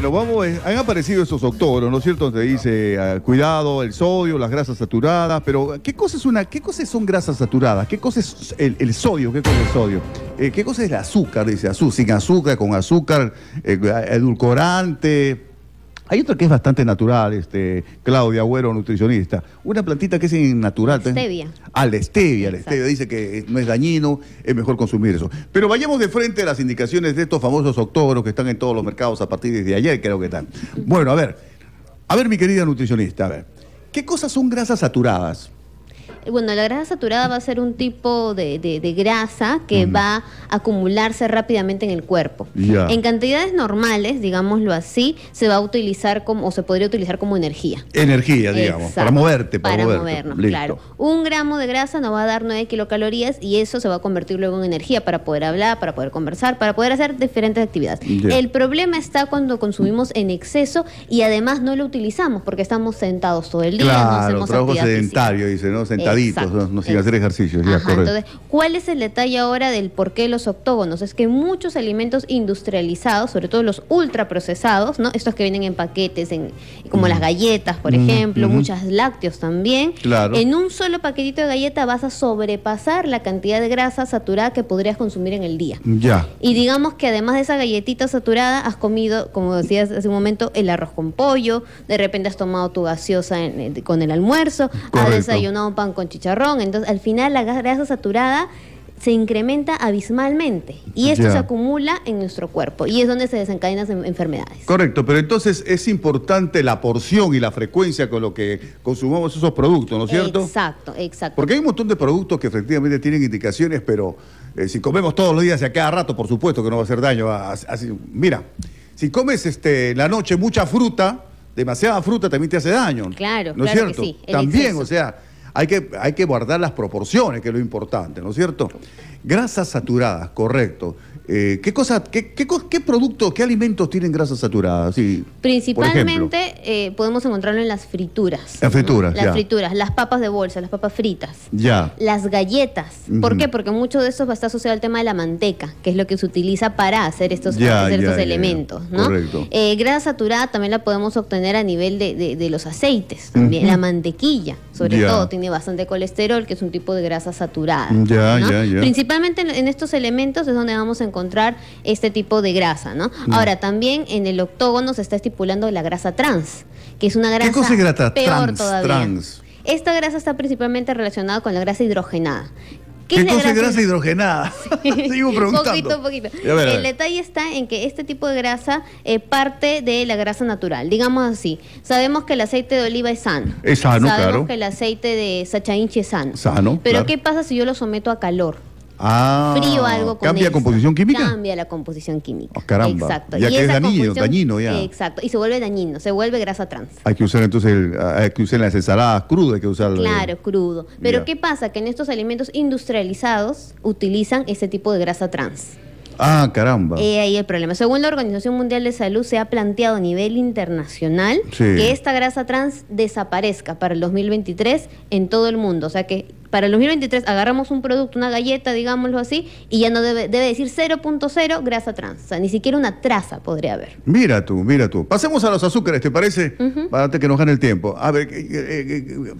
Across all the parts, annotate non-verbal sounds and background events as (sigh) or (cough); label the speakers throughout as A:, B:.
A: Bueno, vamos, eh, han aparecido esos octoros, ¿no es cierto? Donde dice, ah, cuidado, el sodio, las grasas saturadas, pero ¿qué cosa es una, qué cosas son grasas saturadas? ¿Qué cosa es el, sodio? ¿Qué cosa es el sodio? Eh, ¿Qué cosa es el azúcar? Dice, azúcar, sin azúcar, con azúcar, eh, edulcorante, hay otra que es bastante natural, este, Claudia Agüero, nutricionista. Una plantita que es natural. La stevia. al stevia, la stevia. Dice que no es dañino, es mejor consumir eso. Pero vayamos de frente a las indicaciones de estos famosos octógonos que están en todos los mercados a partir de ayer, creo que están. Bueno, a ver. A ver, mi querida nutricionista, a ver. ¿Qué cosas son grasas saturadas?
B: bueno, la grasa saturada va a ser un tipo de, grasa que va a acumularse rápidamente en el cuerpo. En cantidades normales, digámoslo así, se va a utilizar como, o se podría utilizar como energía.
A: Energía, digamos, para moverte. Para, movernos, claro.
B: Un gramo de grasa nos va a dar 9 kilocalorías y eso se va a convertir luego en energía para poder hablar, para poder conversar, para poder hacer diferentes actividades. El problema está cuando consumimos en exceso y además no lo utilizamos porque estamos sentados todo el día, claro, no trabajo sedentario,
A: dice, ¿no? Sentadito. Exacto. no, hacer ejercicio. Ya, Ajá, entonces,
B: ¿cuál es el detalle ahora del por qué los octógonos? Es que muchos alimentos industrializados, sobre todo los ultraprocesados, ¿no? Estos que vienen en paquetes, en, como las galletas, por ejemplo, muchas lácteos también. En un solo paquetito de galleta vas a sobrepasar la cantidad de grasa saturada que podrías consumir en el día. Ya. Y digamos que además de esa galletita saturada, has comido, como decías hace un momento, el arroz con pollo, de repente has tomado tu gaseosa eh, con el almuerzo, has desayunado un pan con chicharrón. Entonces, al final la grasa saturada se incrementa abismalmente y esto se acumula en nuestro cuerpo y es donde se desencadenan las enfermedades.
A: Correcto, pero entonces es importante la porción y la frecuencia con lo que consumamos esos productos, ¿no es cierto?
B: Exacto, exacto. Porque
A: hay un montón de productos que efectivamente tienen indicaciones, pero eh, si comemos todos los días y a cada rato, por supuesto que no va a hacer daño. mira, si comes este, la noche mucha fruta, demasiada fruta también te hace daño. Claro, ¿no claro cierto? sí, También, o sea hay que, hay que guardar las proporciones, que es lo importante, ¿no es cierto? Grasas saturadas, correcto. Eh, ¿qué, cosa, qué, qué, qué productos, qué alimentos tienen grasas saturadas?
B: Principalmente eh, podemos encontrarlo en las frituras. Las frituras, Las frituras, las papas de bolsa, las papas fritas. Ya. Las galletas. ¿Por qué? Porque mucho de eso está asociado al tema de la manteca, que es lo que se utiliza para hacer estos, ya, elementos. ¿no? Correcto. Eh, grasa saturada también la podemos obtener a nivel de, de, los aceites, también, la mantequilla sobre todo, tiene bastante colesterol, que es un tipo de grasa saturada. Principalmente en, estos elementos es donde vamos a encontrar este tipo de grasa, ¿no? Ahora, también en el octógono se está estipulando la grasa trans, que es una grasa peor trans, todavía. Esta grasa está principalmente relacionada con la grasa hidrogenada, ¿Qué, es grasa?
A: hidrogenada?
B: (laughs) Sigo preguntando. Poquito, poquito. El detalle está en que este tipo de grasa es eh, parte de la grasa natural, digamos así. Sabemos que el aceite de oliva es sano. Es sano, Sabemos que el aceite de sachainchi es sano. Sano, Pero ¿qué pasa si yo lo someto a calor?
A: Ah, frío algo con ¿Cambia composición química?
B: Cambia la composición química. Oh, Exacto. y que es dañino, ya. Exacto. Y se vuelve dañino, se vuelve grasa trans.
A: Hay que usar entonces, ah, hay que usar las ensaladas crudas, hay que usar. Claro,
B: crudo. Pero ¿qué pasa? Que en estos alimentos industrializados utilizan ese tipo de grasa trans.
A: Ah, caramba. Eh,
B: ahí el problema. Según la Organización Mundial de Salud, se ha planteado a nivel internacional que esta grasa trans desaparezca para el 2023 en todo el mundo. O sea que para el 2023 agarramos un producto, una galleta, digámoslo así, y ya no debe, decir 0.0 grasa trans. O sea, ni siquiera una traza podría haber.
A: Mira tú, mira tú. Pasemos a los azúcares, ¿te parece? Para que nos gane el tiempo. A ver,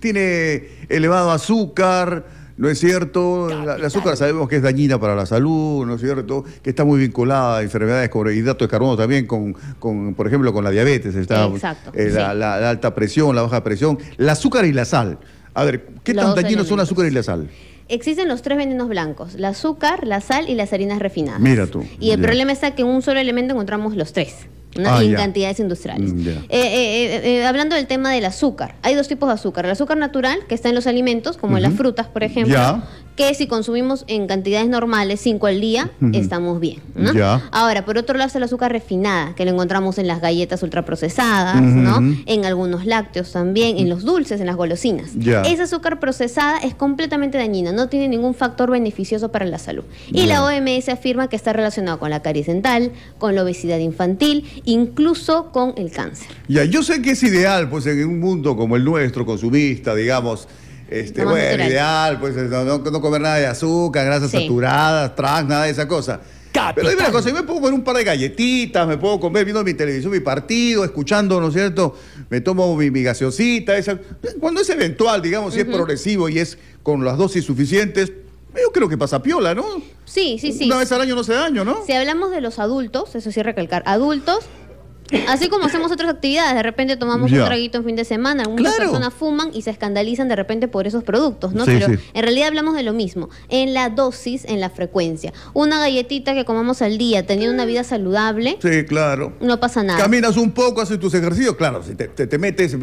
A: tiene elevado azúcar no es cierto, la, azúcar sabemos que es dañina para la salud, ¿no es cierto? Que está muy vinculada a enfermedades como hidratos de carbono también, con, por ejemplo, con la diabetes, está, Exacto, eh, la, alta presión, la baja presión, el azúcar y la sal. A ver, ¿qué tan dañinos son el azúcar y la sal?
B: Existen los tres venenos blancos, la azúcar, la sal y las harinas refinadas.
A: Mira tú. Y el problema
B: está que en un solo elemento encontramos los tres en ah, cantidades industriales. Mm, eh, eh, eh, hablando del tema del azúcar, hay dos tipos de azúcar. El azúcar natural, que está en los alimentos, como en las frutas, por ejemplo, que si consumimos en cantidades normales, 5 al día, estamos bien. Ahora, por otro lado, el azúcar refinada, que lo encontramos en las galletas ultraprocesadas, ¿no? en algunos lácteos también, en los dulces, en las golosinas. Esa Ese azúcar procesada es completamente dañina, no tiene ningún factor beneficioso para la salud. Y la OMS afirma que está relacionado con la caries dental, con la obesidad infantil, incluso con el cáncer.
A: Ya, yo sé que es ideal, pues en un mundo como el nuestro, consumista, digamos, este, bueno, ideal, pues eh, no, comer nada de azúcar, grasas saturadas, trans, nada de esa cosa. Pero dime una cosa, yo me puedo comer un par de galletitas, me puedo comer viendo mi televisión, mi partido, escuchando, ¿no es cierto? Me tomo mi, gaseosita, esa. Cuando es eventual, digamos, si es progresivo y es con las dosis suficientes, yo creo que pasa piola, ¿no?
B: Sí, sí, sí. Una vez al año no se daño, ¿no? Si hablamos de los adultos, eso sí recalcar, adultos, Así como hacemos otras actividades, de repente tomamos un traguito en fin de semana, algunas personas fuman y se escandalizan de repente por esos productos, ¿no? Pero en realidad hablamos de lo mismo, en la dosis, en la frecuencia. Una galletita que comamos al día, teniendo una vida saludable.
A: Sí, claro. No pasa nada. Caminas un poco, haces tus ejercicios, claro, si te, metes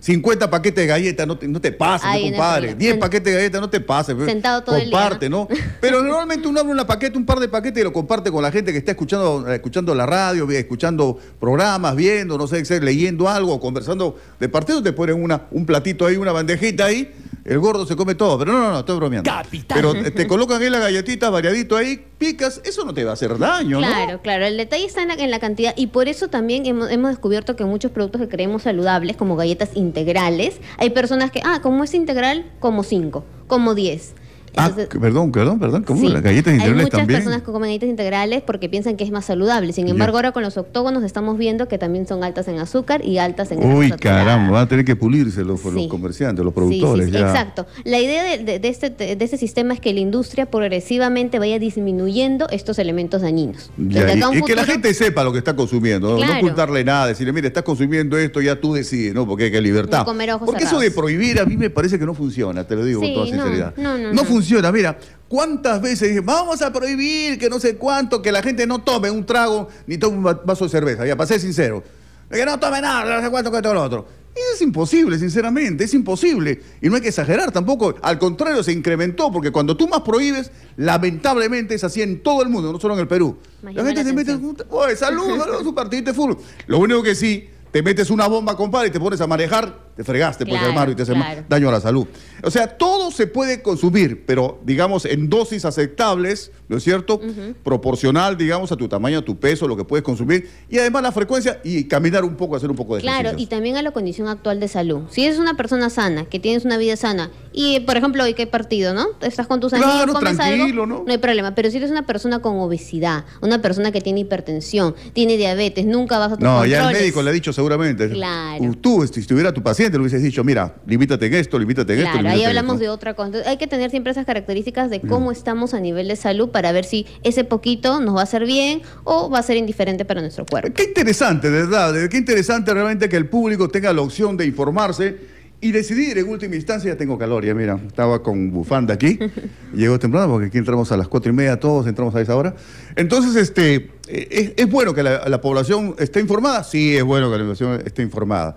A: 50 paquetes de galletas, no te, no compadre. 10 paquetes de galletas, no te pases. Sentado todo comparte, ¿no? (laughs) Pero normalmente uno abre una paquete, un par de paquetes y lo comparte con la gente que está escuchando, escuchando la radio, escuchando programas más viendo, no sé, leyendo algo, conversando de partido, te ponen una, un platito ahí, una bandejita ahí, el gordo se come todo, pero no, no, no, estoy bromeando. Pero te colocan ahí la galletita variadito ahí, picas, eso no te va a hacer daño, Claro, ¿no?
B: claro, el detalle está en la, cantidad y por eso también hemos, hemos, descubierto que muchos productos que creemos saludables, como galletas integrales, hay personas que, ah, como es integral, como cinco, como diez
A: Ah, perdón, perdón, perdón, ¿cómo? las galletas integrales Hay muchas personas que
B: comen galletas integrales porque piensan que es más saludable. Sin embargo, ahora con los octógonos estamos viendo que también son altas en azúcar y altas en Uy,
A: caramba, van a tener que pulirse los comerciantes, los productores. Exacto.
B: La idea de, este, de, este, sistema es que la industria progresivamente vaya disminuyendo estos elementos dañinos.
A: y, que la gente sepa lo que está consumiendo, no ocultarle nada, decirle, mire, estás consumiendo esto, ya tú decides, ¿no? Porque hay que libertad. porque eso de prohibir a mí me parece que no funciona, te lo digo con toda sinceridad. no, no, no, no Mira, ¿cuántas veces vamos a prohibir que no sé cuánto, que la gente no tome un trago ni tome un vaso de cerveza? Ya, para ser sincero. Que no tome nada, no sé cuánto, cuánto, lo otro. Es imposible, sinceramente, es imposible. Y no hay que exagerar tampoco. Al contrario, se incrementó, porque cuando tú más prohíbes, lamentablemente es así en todo el mundo, no solo en el Perú. la gente se mete, oye, salud, (laughs) salud, su partido de fútbol. Lo único que sí, te metes una bomba, compadre, y te pones a manejar te fregaste, claro, pues hermano, y te hace daño a la salud. O sea, todo se puede consumir, pero digamos en dosis aceptables, ¿no es cierto? Proporcional, digamos, a tu tamaño, a tu peso, lo que puedes consumir, y además la frecuencia y caminar un poco, hacer un poco de ejercicio. Claro, y
B: también a la condición actual de salud. Si eres una persona sana, que tienes una vida sana, y por ejemplo, hoy que hay partido, ¿no? Estás con tus amigos, claro, tranquilo, ¿no? no hay problema. Pero si eres una persona con obesidad, una persona que tiene hipertensión, tiene diabetes, nunca vas a tomar No, ya el médico
A: le ha dicho seguramente. Claro. Tú, si estuviera tu paciente, te le hubieses dicho, mira, limítate en esto, limítate en esto. ahí hablamos
B: de otra cosa. Hay que tener siempre esas características de cómo estamos a nivel de salud para ver si ese poquito nos va a hacer bien o va a ser indiferente para nuestro cuerpo.
A: Qué interesante, de verdad. Qué interesante realmente que el público tenga la opción de informarse y decidir en última instancia, ya tengo calor, ya mira, estaba con bufanda aquí, (laughs) llegó temprano porque aquí entramos a las cuatro y media, todos entramos a esa hora. Entonces, este, eh, es, bueno que la, la, población esté informada, sí, es bueno que la población esté informada.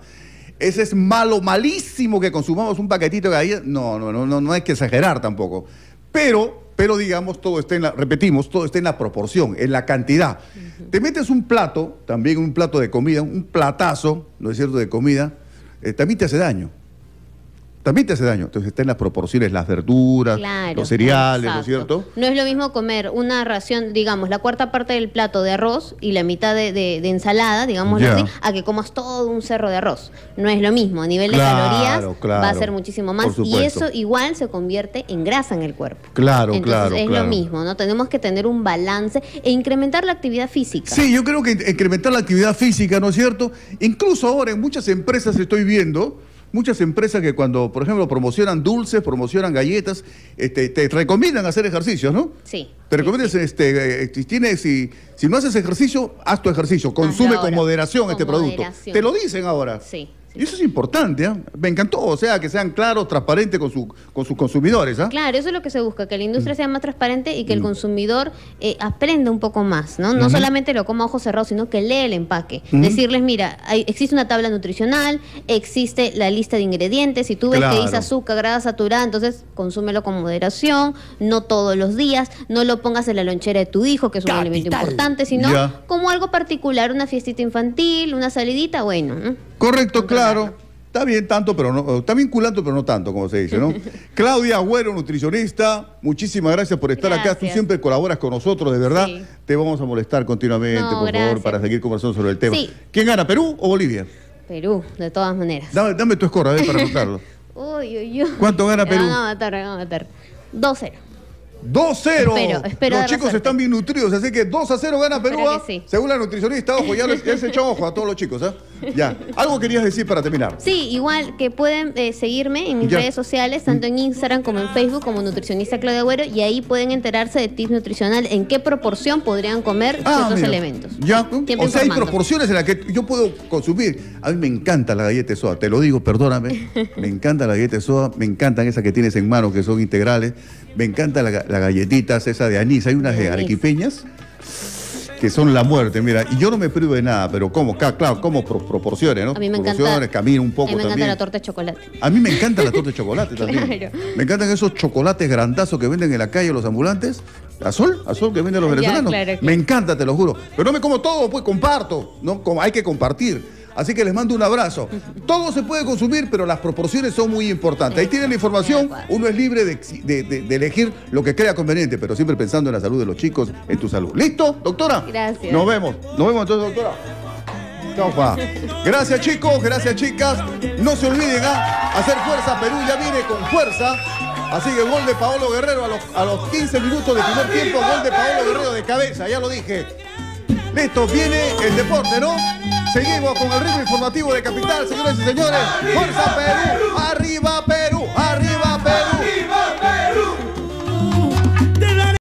A: Ese es malo, malísimo que consumamos un paquetito cada día. No, no, no, no, no hay que exagerar tampoco. Pero, pero digamos, todo está en la, repetimos, todo está en la proporción, en la cantidad. Te metes un plato, también un plato de comida, un platazo, ¿no es cierto?, de comida, eh, también te hace daño también te hace daño. Entonces está en las proporciones, las verduras, los cereales, ¿no es cierto?
B: No es lo mismo comer una ración, digamos, la cuarta parte del plato de arroz y la mitad de, ensalada, digamos así, a que comas todo un cerro de arroz. No es lo mismo. A nivel de calorías va a ser muchísimo más. Y eso igual se convierte en grasa en el cuerpo. Claro, Entonces, claro. Es lo mismo, ¿no? Tenemos que tener un balance e incrementar la actividad física.
A: Sí, yo creo que incrementar la actividad física, ¿no es cierto? Incluso ahora en muchas empresas estoy viendo Muchas empresas que cuando, por ejemplo, promocionan dulces, promocionan galletas, este, te recomiendan hacer ejercicios, ¿no? Sí. Te recomiendan, este, este, si, si no haces ejercicio, haz tu ejercicio, consume con moderación este producto. Te lo dicen ahora. Sí. Y eso es importante, ¿ah? me encantó, o sea, que sean claros, transparentes con, su, con sus consumidores. ah
B: Claro, eso es lo que se busca, que la industria mm. sea más transparente y que el mm. consumidor eh, aprenda un poco más, ¿no? No solamente lo coma ojos cerrados, sino que lee el empaque. Decirles, mira, existe una tabla nutricional, existe la lista de ingredientes, si tú ves que dice azúcar, grasa saturada, entonces consúmelo con moderación, no todos los días, no lo pongas en la lonchera de tu hijo, que es un elemento importante, sino como algo particular, una fiestita infantil, una salidita, bueno.
A: Correcto, claro. Está bien tanto, pero no, está vinculando, pero no tanto, como se dice, ¿no? (laughs) Claudia Agüero, nutricionista, muchísimas gracias por estar acá. Tú siempre colaboras con nosotros, de verdad. Te vamos a molestar continuamente, por favor, para seguir conversando sobre el tema. ¿Quién gana, Perú o Bolivia?
B: Perú, de todas maneras.
A: Dame, tu escorra, a ver, para (laughs) anotarlo.
B: uy, uy, uy. ¿Cuánto gana Perú? Vamos a matar, vamos a matar. 2-0.
A: 2-0. Los chicos están bien nutridos, así que 2 0 gana Perú. ¿ah? Según la nutricionista, ojo, ya les, les ojo a todos los chicos. ¿eh? Ya, algo querías decir para terminar.
B: Sí, igual que pueden eh, seguirme en mis redes sociales, tanto en Instagram como en Facebook, como nutricionista Claudia Agüero, y ahí pueden enterarse de tips nutricional en qué proporción podrían comer ah, estos elementos.
A: Ya, o sea, hay proporciones en las que yo puedo consumir. A mí me encanta la galleta de soda, te lo digo, perdóname. (laughs) me encanta la galleta de soda, me encantan esas que tienes en mano, que son integrales. Me encanta las la galletitas, esa de anís, hay unas de arequipeñas que son la muerte, mira, y yo no me privo de nada, pero como, claro, como proporciones, ¿no? A mí me encanta camino un poco. A mí me encanta la torta de chocolate. A mí me encanta la torta de chocolate (laughs) también. Me encantan esos chocolates grandazos que venden en la calle los ambulantes. Azul, azul que venden los venezolanos. Me encanta, te lo juro. Pero no me como todo, pues comparto. ¿no? hay que compartir. Así que les mando un abrazo. Todo se puede consumir, pero las proporciones son muy importantes. Ahí tienen la información. Uno es libre de, elegir lo que crea conveniente, pero siempre pensando en la salud de los chicos, en tu salud. ¿Listo, doctora? Gracias. Nos vemos. Nos vemos entonces, doctora. pa. Gracias chicos, gracias chicas. No se olviden a ¿ah? hacer fuerza. Perú ya viene con fuerza. Así que gol de Paolo Guerrero a los, a 15 minutos de primer tiempo. Gol de Paolo Guerrero de cabeza, ya lo dije. Listo, viene el deporte, ¿no? Seguimos con el ritmo informativo de Capital, señores y señores. ¡Fuerza Perú! ¡Arriba Perú!